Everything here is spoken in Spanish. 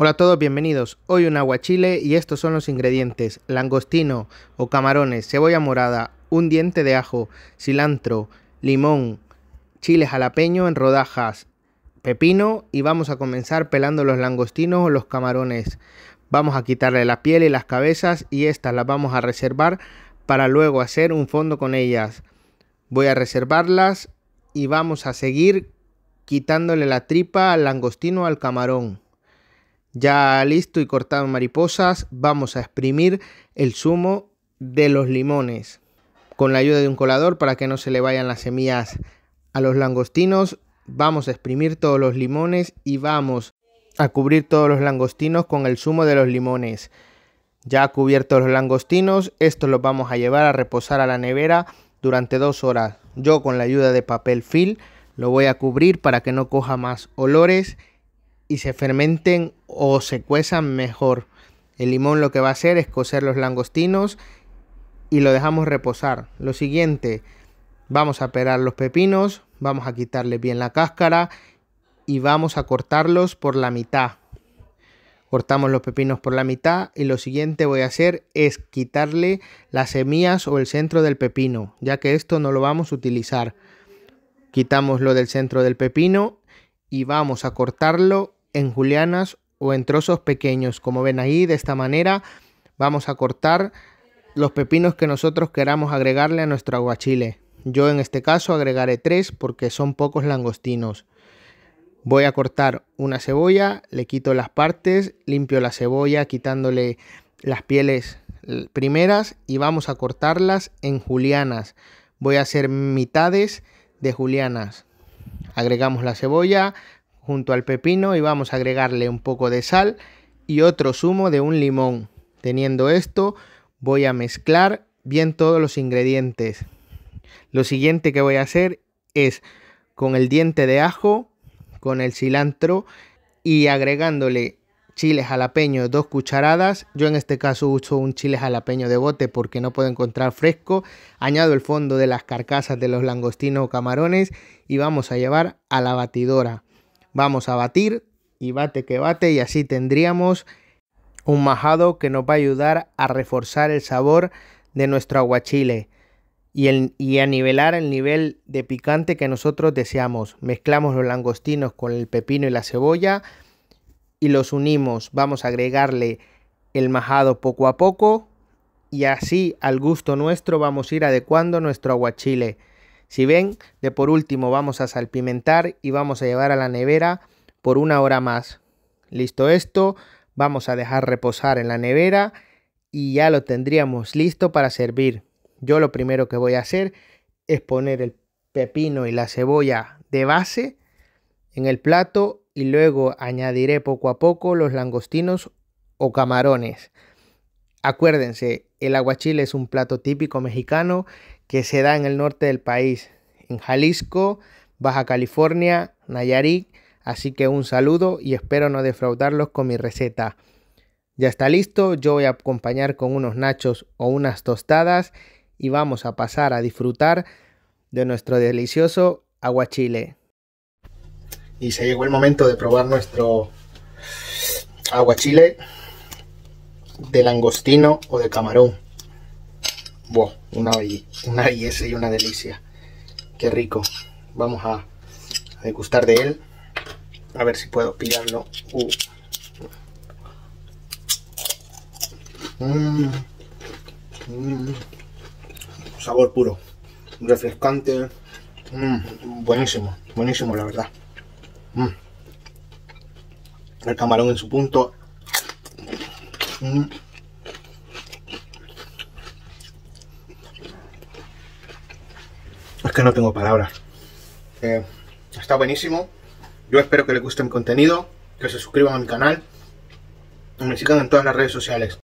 Hola a todos, bienvenidos. Hoy un aguachile y estos son los ingredientes: langostino o camarones, cebolla morada, un diente de ajo, cilantro, limón, chiles jalapeño en rodajas, pepino y vamos a comenzar pelando los langostinos o los camarones. Vamos a quitarle la piel y las cabezas y estas las vamos a reservar para luego hacer un fondo con ellas. Voy a reservarlas y vamos a seguir quitándole la tripa al langostino o al camarón. Ya listo y cortado en mariposas, vamos a exprimir el zumo de los limones con la ayuda de un colador para que no se le vayan las semillas a los langostinos. Vamos a exprimir todos los limones y vamos a cubrir todos los langostinos con el zumo de los limones. Ya cubiertos los langostinos, estos los vamos a llevar a reposar a la nevera durante dos horas. Yo con la ayuda de papel film lo voy a cubrir para que no coja más olores y se fermenten o se cuezan mejor. El limón lo que va a hacer es cocer los langostinos y lo dejamos reposar. Lo siguiente, vamos a pelar los pepinos, vamos a quitarle bien la cáscara y vamos a cortarlos por la mitad. Cortamos los pepinos por la mitad y lo siguiente voy a hacer es quitarle las semillas o el centro del pepino, ya que esto no lo vamos a utilizar. Quitamos lo del centro del pepino y vamos a cortarlo en julianas o en trozos pequeños. Como ven ahí, de esta manera vamos a cortar los pepinos que nosotros queramos agregarle a nuestro aguachile. Yo en este caso agregaré tres porque son pocos langostinos. Voy a cortar una cebolla, le quito las partes, limpio la cebolla quitándole las pieles primeras y vamos a cortarlas en julianas. Voy a hacer mitades de julianas. Agregamos la cebolla, junto al pepino y vamos a agregarle un poco de sal y otro zumo de un limón. Teniendo esto voy a mezclar bien todos los ingredientes. Lo siguiente que voy a hacer es con el diente de ajo, con el cilantro y agregándole chiles jalapeño dos cucharadas. Yo en este caso uso un chile jalapeño de bote porque no puedo encontrar fresco. Añado el fondo de las carcasas de los langostinos o camarones y vamos a llevar a la batidora. Vamos a batir y bate que bate y así tendríamos un majado que nos va a ayudar a reforzar el sabor de nuestro aguachile y, a nivelar el nivel de picante que nosotros deseamos. Mezclamos los langostinos con el pepino y la cebolla y los unimos. Vamos a agregarle el majado poco a poco y así al gusto nuestro vamos a ir adecuando nuestro aguachile. Si ven, de por último vamos a salpimentar y vamos a llevar a la nevera por una hora más. Listo esto, vamos a dejar reposar en la nevera y ya lo tendríamos listo para servir. Yo lo primero que voy a hacer es poner el pepino y la cebolla de base en el plato y luego añadiré poco a poco los langostinos o camarones. Acuérdense, el aguachile es un plato típico mexicano que se da en el norte del país, en Jalisco, Baja California, Nayarit, así que un saludo y espero no defraudarlos con mi receta. Ya está listo, yo voy a acompañar con unos nachos o unas tostadas y vamos a pasar a disfrutar de nuestro delicioso aguachile. Y se llegó el momento de probar nuestro aguachile de langostino o de camarón. Buah, una, una belleza y una delicia. Qué rico. Vamos a, degustar de él. A ver si puedo pillarlo. Uh. Mm. Mm. Sabor puro. Refrescante. Mm. Buenísimo. Buenísimo, la verdad. El camarón en su punto. Mm. Es que no tengo palabras. Eh, está buenísimo. Yo espero que les guste mi contenido, que se suscriban a mi canal y me sigan en todas las redes sociales.